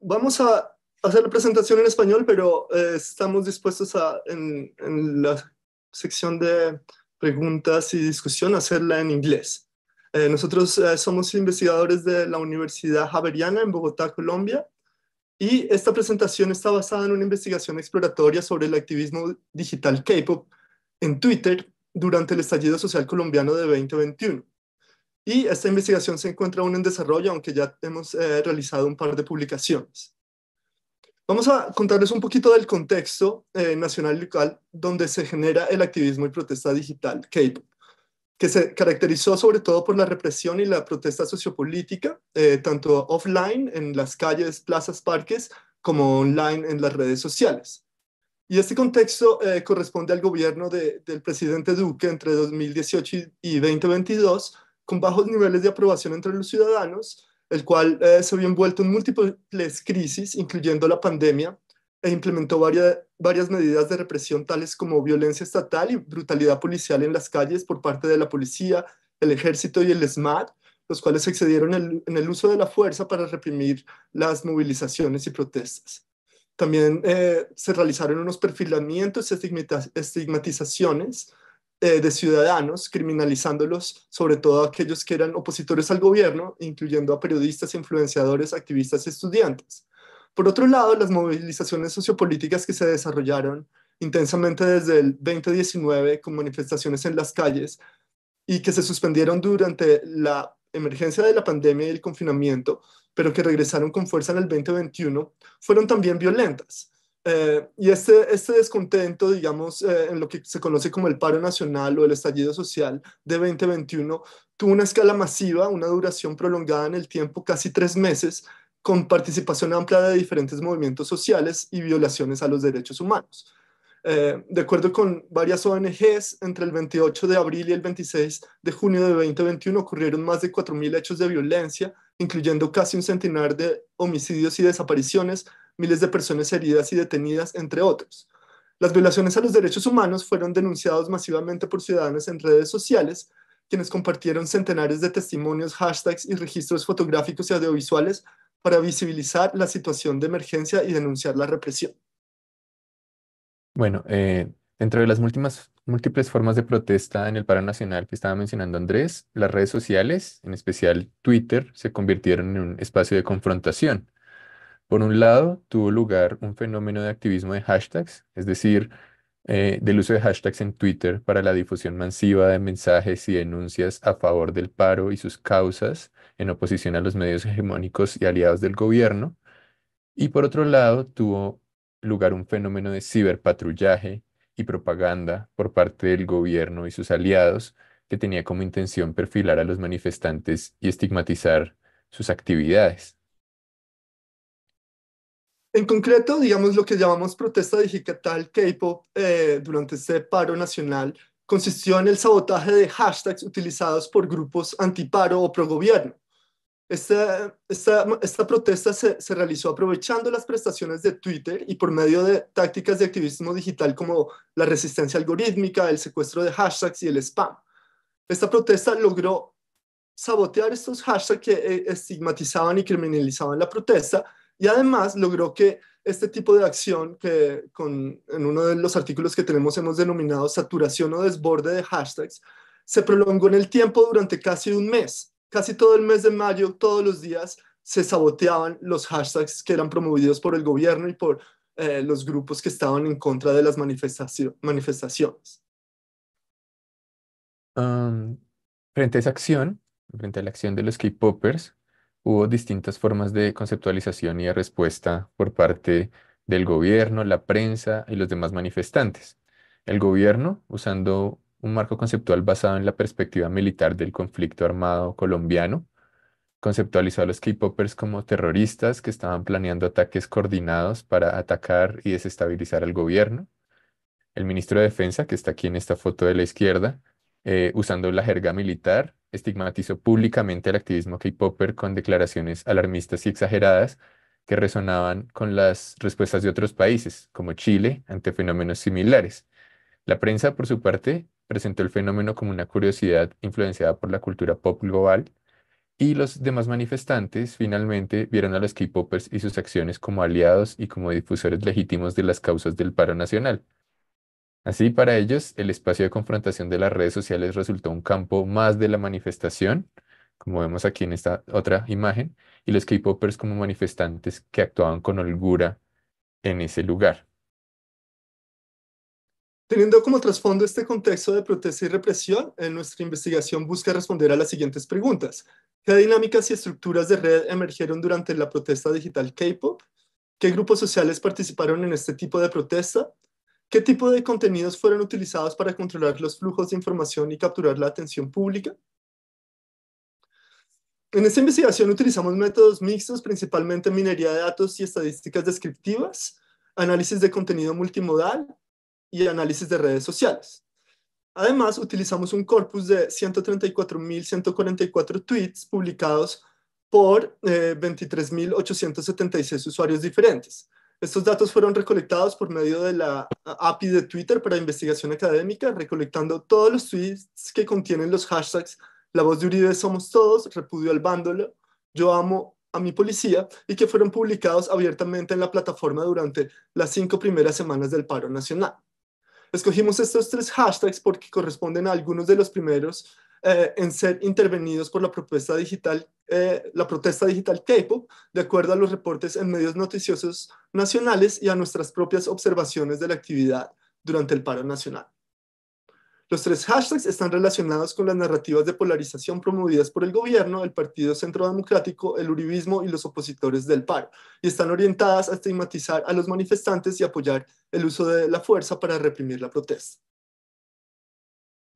vamos a hacer la presentación en español, pero eh, estamos dispuestos a, en, en, la sección de preguntas y discusión, hacerla en inglés. Eh, nosotros eh, somos investigadores de la Universidad Javeriana en Bogotá, Colombia, y esta presentación está basada en una investigación exploratoria sobre el activismo digital K-pop en Twitter durante el estallido social colombiano de 2021. Y esta investigación se encuentra aún en desarrollo, aunque ya hemos eh, realizado un par de publicaciones. Vamos a contarles un poquito del contexto eh, nacional y local donde se genera el activismo y protesta digital que se caracterizó sobre todo por la represión y la protesta sociopolítica, eh, tanto offline en las calles, plazas, parques, como online en las redes sociales. Y este contexto corresponde al gobierno del presidente Duque entre 2018 y 2022, con bajos niveles de aprobación entre los ciudadanos, el cual eh, se vio envuelto en múltiples crisis, incluyendo la pandemia, e implementó varias, medidas de represión, tales como violencia estatal y brutalidad policial en las calles por parte de la policía, el ejército y el SMAT, los cuales excedieron en el uso de la fuerza para reprimir las movilizaciones y protestas. También eh, se realizaron unos perfilamientos y estigmatizaciones eh, de ciudadanos, criminalizándolos, sobre todo aquellos que eran opositores al gobierno, incluyendo a periodistas, influenciadores, activistas y estudiantes. Por otro lado, las movilizaciones sociopolíticas que se desarrollaron intensamente desde el 2019 con manifestaciones en las calles y que se suspendieron durante la emergencia de la pandemia y el confinamiento, pero que regresaron con fuerza en el 2021, fueron también violentas. Eh, y este, este descontento, digamos, eh, en lo que se conoce como el paro nacional o el estallido social de 2021, tuvo una escala masiva, una duración prolongada en el tiempo, casi tres meses, con participación amplia de diferentes movimientos sociales y violaciones a los derechos humanos. Eh, de acuerdo con varias ONGs, entre el 28 de abril y el 26 de junio de 2021 ocurrieron más de 4.000 hechos de violencia, incluyendo casi un centenar de homicidios y desapariciones, miles de personas heridas y detenidas, entre otros. Las violaciones a los derechos humanos fueron denunciadas masivamente por ciudadanos en redes sociales, quienes compartieron centenares de testimonios, hashtags y registros fotográficos y audiovisuales para visibilizar la situación de emergencia y denunciar la represión. Bueno, eh, entre las múltiples, múltiples formas de protesta en el paro nacional que estaba mencionando Andrés, las redes sociales, en especial Twitter, se convirtieron en un espacio de confrontación por un lado, tuvo lugar un fenómeno de activismo de hashtags, es decir, eh, del uso de hashtags en Twitter para la difusión masiva de mensajes y denuncias a favor del paro y sus causas en oposición a los medios hegemónicos y aliados del gobierno. Y por otro lado, tuvo lugar un fenómeno de ciberpatrullaje y propaganda por parte del gobierno y sus aliados que tenía como intención perfilar a los manifestantes y estigmatizar sus actividades. En concreto, digamos, lo que llamamos protesta digital K-pop eh, durante este paro nacional consistió en el sabotaje de hashtags utilizados por grupos antiparo o progobierno. Esta, esta, protesta se, se, realizó aprovechando las prestaciones de Twitter y por medio de tácticas de activismo digital como la resistencia algorítmica, el secuestro de hashtags y el spam. Esta protesta logró sabotear estos hashtags que eh, estigmatizaban y criminalizaban la protesta, y además logró que este tipo de acción, que en uno de los artículos que tenemos hemos denominado saturación o desborde de hashtags, se prolongó en el tiempo durante casi un mes. Casi todo el mes de mayo, todos los días, se saboteaban los hashtags que eran promovidos por el gobierno y por eh, los grupos que estaban en contra de las manifestaciones. frente a esa acción, frente a la acción de los K-Poppers, hubo distintas formas de conceptualización y de respuesta por parte del gobierno, la prensa y los demás manifestantes. El gobierno, usando un marco conceptual basado en la perspectiva militar del conflicto armado colombiano, conceptualizó a los K-Poppers como terroristas que estaban planeando ataques coordinados para atacar y desestabilizar al gobierno. El ministro de Defensa, que está aquí en esta foto de la izquierda, eh, usando la jerga militar, estigmatizó públicamente el activismo K-Popper con declaraciones alarmistas y exageradas que resonaban con las respuestas de otros países, como Chile, ante fenómenos similares. La prensa, por su parte, presentó el fenómeno como una curiosidad influenciada por la cultura pop global y los demás manifestantes finalmente vieron a los K-Poppers y sus acciones como aliados y como difusores legítimos de las causas del paro nacional, Así, para ellos, el espacio de confrontación de las redes sociales resultó un campo más de la manifestación, como vemos aquí en esta otra imagen, y los K-popers como manifestantes que actuaban con holgura en ese lugar. Teniendo como trasfondo este contexto de protesta y represión, nuestra investigación busca responder a las siguientes preguntas. ¿Qué dinámicas y estructuras de red emergieron durante la protesta digital K-pop? ¿Qué grupos sociales participaron en este tipo de protesta? ¿Qué tipo de contenidos fueron utilizados para controlar los flujos de información y capturar la atención pública? En esta investigación utilizamos métodos mixtos, principalmente minería de datos y estadísticas descriptivas, análisis de contenido multimodal y análisis de redes sociales. Además, utilizamos un corpus de 134.144 tweets publicados por 23.876 eh, usuarios diferentes, estos datos fueron recolectados por medio de la API de Twitter para investigación académica, recolectando todos los tweets que contienen los hashtags La voz de Uribe somos todos, repudio al bándolo, yo amo a mi policía y que fueron publicados abiertamente en la plataforma durante las cinco primeras semanas del paro nacional. Escogimos estos tres hashtags porque corresponden a algunos de los primeros eh, en ser intervenidos por la eh, la protesta digital k de acuerdo a los reportes en medios noticiosos nacionales y a nuestras propias observaciones de la actividad durante el paro nacional. Los tres hashtags están relacionados con las narrativas de polarización promovidas por el gobierno, el Partido Centro Democrático, el Uribismo y los opositores del paro, y están orientadas a estigmatizar a los manifestantes y apoyar el uso de la fuerza para reprimir la protesta.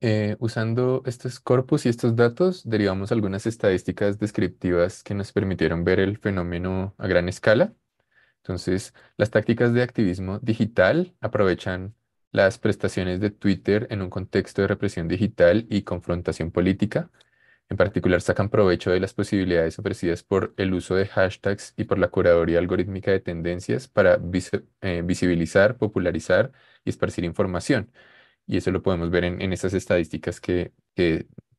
Eh, usando estos corpus y estos datos, derivamos algunas estadísticas descriptivas que nos permitieron ver el fenómeno a gran escala. Entonces, las tácticas de activismo digital aprovechan las prestaciones de Twitter en un contexto de represión digital y confrontación política. En particular, sacan provecho de las posibilidades ofrecidas por el uso de hashtags y por la curaduría algorítmica de tendencias para eh, visibilizar, popularizar y esparcir información y eso lo podemos ver en, esas estadísticas que,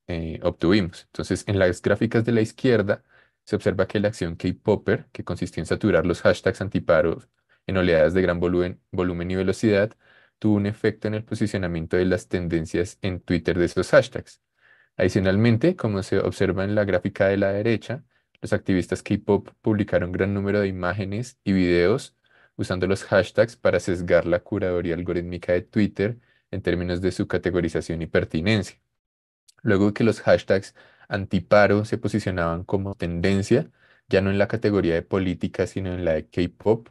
eh, obtuvimos. Entonces, en las gráficas de la izquierda se observa que la acción K-Popper, que consistió en saturar los hashtags antiparos en oleadas de gran volumen, volumen y velocidad, tuvo un efecto en el posicionamiento de las tendencias en Twitter de esos hashtags. Adicionalmente, como se observa en la gráfica de la derecha, los activistas K-pop publicaron gran número de imágenes y videos usando los hashtags para sesgar la curaduría algorítmica de Twitter en términos de su categorización y pertinencia. Luego que los hashtags antiparo se posicionaban como tendencia, ya no en la categoría de política, sino en la de K-pop,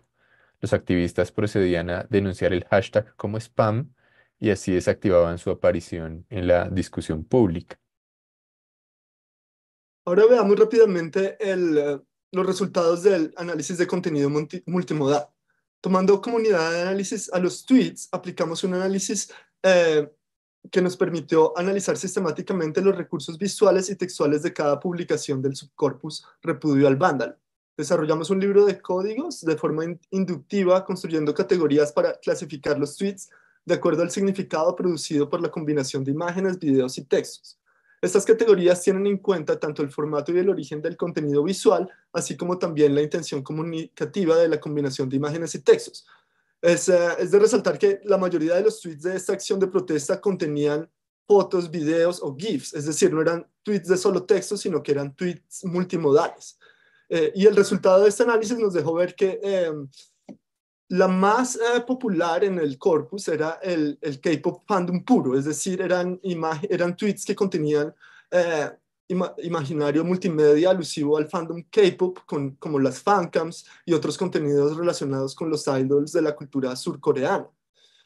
los activistas procedían a denunciar el hashtag como spam y así desactivaban su aparición en la discusión pública. Ahora veamos rápidamente eh, los resultados del análisis de contenido multimodal. Tomando comunidad de análisis a los tweets, aplicamos un análisis eh, que nos permitió analizar sistemáticamente los recursos visuales y textuales de cada publicación del subcorpus Repudio al Vándalo. Desarrollamos un libro de códigos de forma inductiva, construyendo categorías para clasificar los tweets de acuerdo al significado producido por la combinación de imágenes, videos y textos. Estas categorías tienen en cuenta tanto el formato y el origen del contenido visual, así como también la intención comunicativa de la combinación de imágenes y textos. Es, eh, es de resaltar que la mayoría de los tweets de esta acción de protesta contenían fotos, videos o GIFs, es decir, no eran tweets de solo texto, sino que eran tweets multimodales. Eh, y el resultado de este análisis nos dejó ver que em, la más eh, popular en el corpus era el, el K-pop fandom puro, es decir, eran, eran tweets que contenían imaginario multimedia alusivo al fandom K-pop, como las fancams y otros contenidos relacionados con los idols de la cultura surcoreana.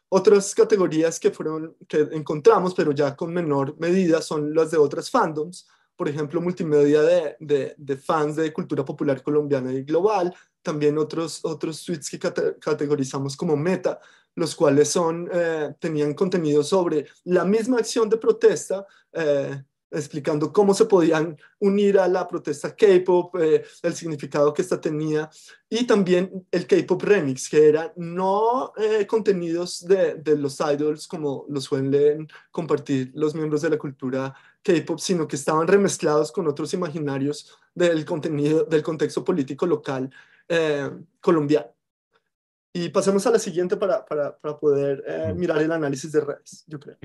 Otras categorías que, fueron, que encontramos, pero ya con menor medida, son las de otras fandoms, por ejemplo, multimedia de, fans de cultura popular colombiana y global, también otros, otros tweets que categorizamos como meta, los cuales son, eh, tenían contenido sobre la misma acción de protesta, eh, explicando cómo se podían unir a la protesta K-pop, eh, el significado que esta tenía, y también el K-pop remix, que era no eh, contenidos de, los idols como los suelen compartir los miembros de la cultura K-pop, sino que estaban remezclados con otros imaginarios del contenido, del contexto político local eh, colombiano. Y pasemos a la siguiente para, para, para poder mirar el análisis de redes, yo creo.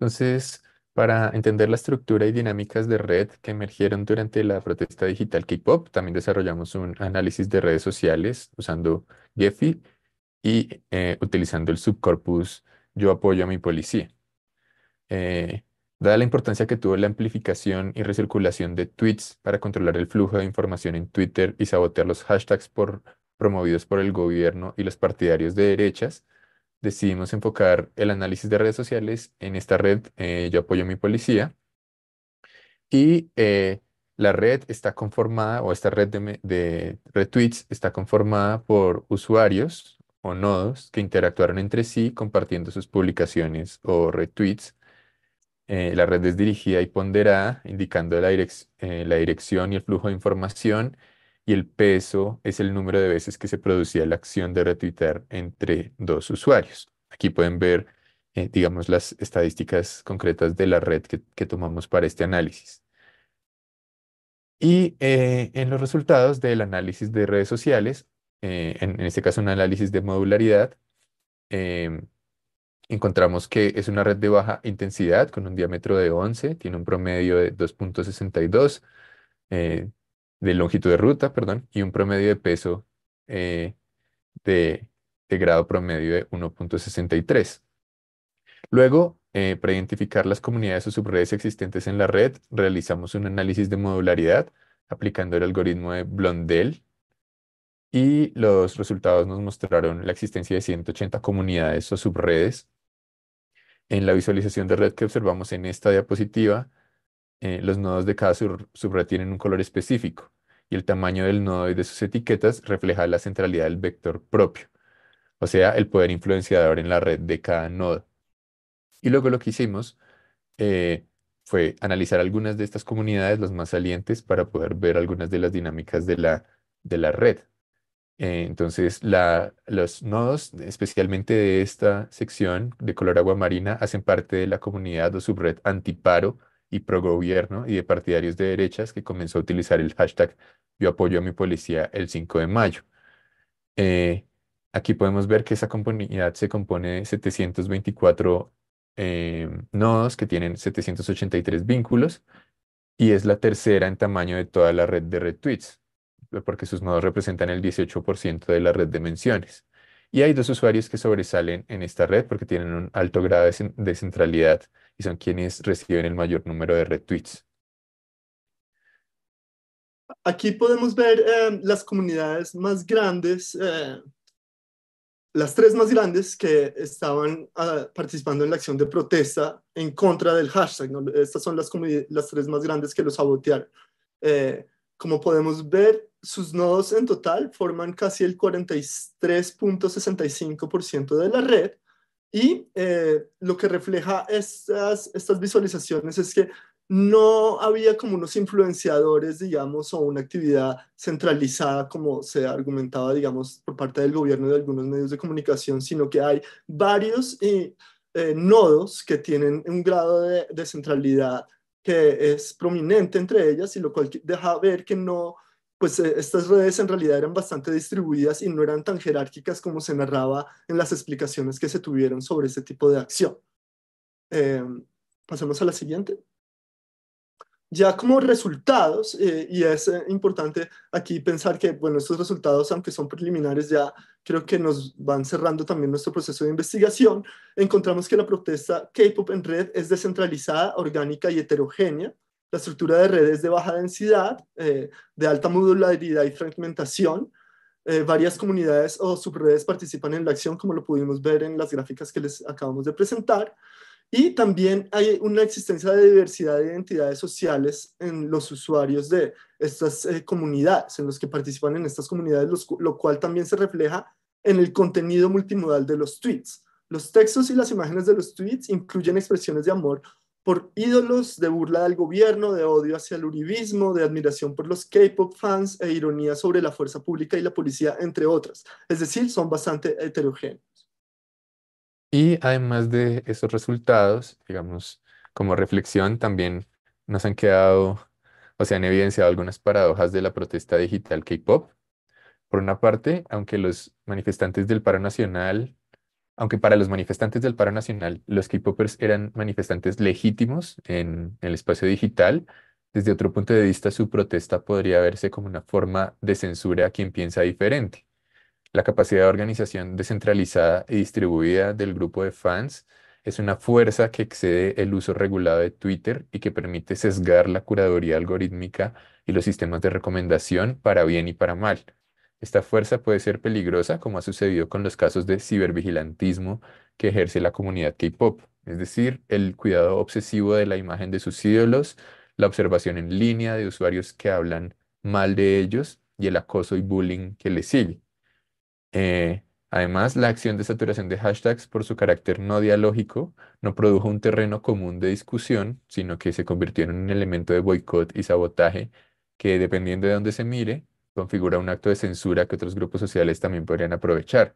Entonces, para entender la estructura y dinámicas de red que emergieron durante la protesta digital K-pop, también desarrollamos un análisis de redes sociales usando Gephi y eh, utilizando el subcorpus Yo apoyo a mi policía. Eh, dada la importancia que tuvo la amplificación y recirculación de tweets para controlar el flujo de información en Twitter y sabotear los hashtags promovidos por el gobierno y los partidarios de derechas, decidimos enfocar el análisis de redes sociales. En esta red eh, yo apoyo a mi policía y eh, la red está conformada, o esta red de, retweets está conformada por usuarios o nodos que interactuaron entre sí compartiendo sus publicaciones o retweets. Eh, la red es dirigida y ponderada, indicando la dirección y el flujo de información y el peso es el número de veces que se producía la acción de retuitear entre dos usuarios. Aquí pueden ver, eh, digamos, las estadísticas concretas de la red que, tomamos para este análisis. Y eh, en los resultados del análisis de redes sociales, eh, en, este caso un análisis de modularidad, encontramos que es una red de baja intensidad con un diámetro de 11, tiene un promedio de 2.62, de longitud de ruta, perdón, y un promedio de peso eh, de, grado promedio de 1.63. Luego, eh, para identificar las comunidades o subredes existentes en la red, realizamos un análisis de modularidad aplicando el algoritmo de Blondel y los resultados nos mostraron la existencia de 180 comunidades o subredes. En la visualización de red que observamos en esta diapositiva, eh, los nodos de cada subred tienen un color específico el tamaño del nodo y de sus etiquetas refleja la centralidad del vector propio, o sea, el poder influenciador en la red de cada nodo. Y luego lo que hicimos eh, fue analizar algunas de estas comunidades, las más salientes, para poder ver algunas de las dinámicas de la, de la red. Eh, entonces, los nodos, especialmente de esta sección de color agua marina, hacen parte de la comunidad o subred antiparo y pro gobierno y de partidarios de derechas que comenzó a utilizar el hashtag Yo apoyo a mi policía el 5 de mayo. Eh, aquí podemos ver que esa comunidad se compone de 724 eh, nodos que tienen 783 vínculos y es la tercera en tamaño de toda la red de retweets, porque sus nodos representan el 18% de la red de menciones. Y hay dos usuarios que sobresalen en esta red porque tienen un alto grado de centralidad y son quienes reciben el mayor número de retweets. Aquí podemos ver eh, las comunidades más grandes, eh, las tres más grandes que estaban ah, participando en la acción de protesta en contra del hashtag. Estas son las, las tres más grandes que lo sabotearon. Eh, como podemos ver, sus nodos en total forman casi el 43.65% de la red y eh, lo que refleja estas, estas visualizaciones es que no había como unos influenciadores, digamos, o una actividad centralizada como se argumentaba, digamos, por parte del gobierno de algunos medios de comunicación, sino que hay varios eh, eh, nodos que tienen un grado de, de, centralidad que es prominente entre ellas y lo cual deja ver que no pues eh, estas redes en realidad eran bastante distribuidas y no eran tan jerárquicas como se narraba en las explicaciones que se tuvieron sobre ese tipo de acción. Eh, pasemos a la siguiente. Ya como resultados, eh, y es eh, importante aquí pensar que, bueno, estos resultados, aunque son preliminares, ya creo que nos van cerrando también nuestro proceso de investigación, encontramos que la protesta K-Pop en red es descentralizada, orgánica y heterogénea la estructura de redes de baja densidad, eh, de alta modularidad y fragmentación. Eh, varias comunidades o subredes participan en la acción, como lo pudimos ver en las gráficas que les acabamos de presentar. Y también hay una existencia de diversidad de identidades sociales en los usuarios de estas eh, comunidades, en los que participan en estas comunidades, lo cual también se refleja en el contenido multimodal de los tweets. Los textos y las imágenes de los tweets incluyen expresiones de amor por ídolos de burla del gobierno, de odio hacia el uribismo, de admiración por los K-pop fans e ironía sobre la fuerza pública y la policía, entre otras. Es decir, son bastante heterogéneos. Y además de esos resultados, digamos, como reflexión, también nos han quedado o se han evidenciado algunas paradojas de la protesta digital K-pop. Por una parte, aunque los manifestantes del paro nacional aunque para los manifestantes del paro nacional, los K-popers eran manifestantes legítimos en, en el espacio digital, desde otro punto de vista su protesta podría verse como una forma de censura a quien piensa diferente. La capacidad de organización descentralizada y distribuida del grupo de fans es una fuerza que excede el uso regulado de Twitter y que permite sesgar la curaduría algorítmica y los sistemas de recomendación para bien y para mal. Esta fuerza puede ser peligrosa, como ha sucedido con los casos de cibervigilantismo que ejerce la comunidad K-pop, es decir, el cuidado obsesivo de la imagen de sus ídolos, la observación en línea de usuarios que hablan mal de ellos y el acoso y bullying que les sigue. Eh, además, la acción de saturación de hashtags por su carácter no dialógico no produjo un terreno común de discusión, sino que se convirtió en un elemento de boicot y sabotaje que, dependiendo de dónde se mire, configura un acto de censura que otros grupos sociales también podrían aprovechar.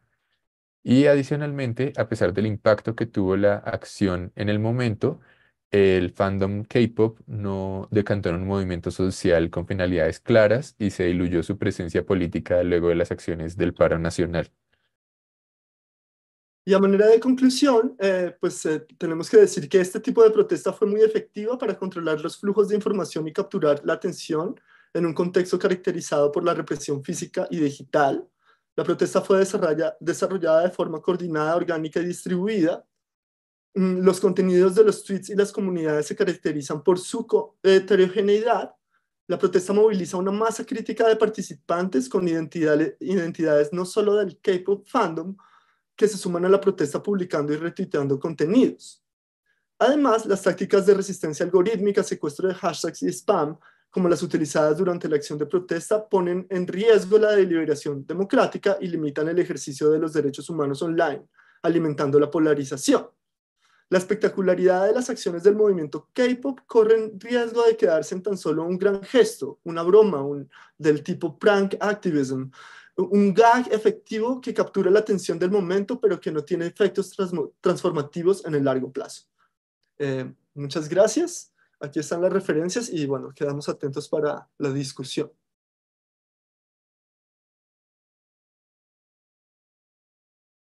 Y adicionalmente, a pesar del impacto que tuvo la acción en el momento, el fandom K-pop no decantó en un movimiento social con finalidades claras y se diluyó su presencia política luego de las acciones del paro nacional. Y a manera de conclusión, eh, pues eh, tenemos que decir que este tipo de protesta fue muy efectiva para controlar los flujos de información y capturar la atención en un contexto caracterizado por la represión física y digital, la protesta fue desarrollada de forma coordinada, orgánica y distribuida. Mm, los contenidos de los tweets y las comunidades se caracterizan por su heterogeneidad. La protesta moviliza una masa crítica de participantes con identidades no solo del K-pop fandom, que se suman a la protesta publicando y retuiteando contenidos. Además, las tácticas de resistencia algorítmica, secuestro de hashtags y spam como las utilizadas durante la acción de protesta, ponen en riesgo la deliberación democrática y limitan el ejercicio de los derechos humanos online, alimentando la polarización. La espectacularidad de las acciones del movimiento K-pop corren riesgo de quedarse en tan solo un gran gesto, una broma un, del tipo prank activism, un gag efectivo que captura la atención del momento, pero que no tiene efectos transformativos en el largo plazo. Eh, muchas gracias. Aquí están las referencias y bueno, quedamos atentos para la discusión.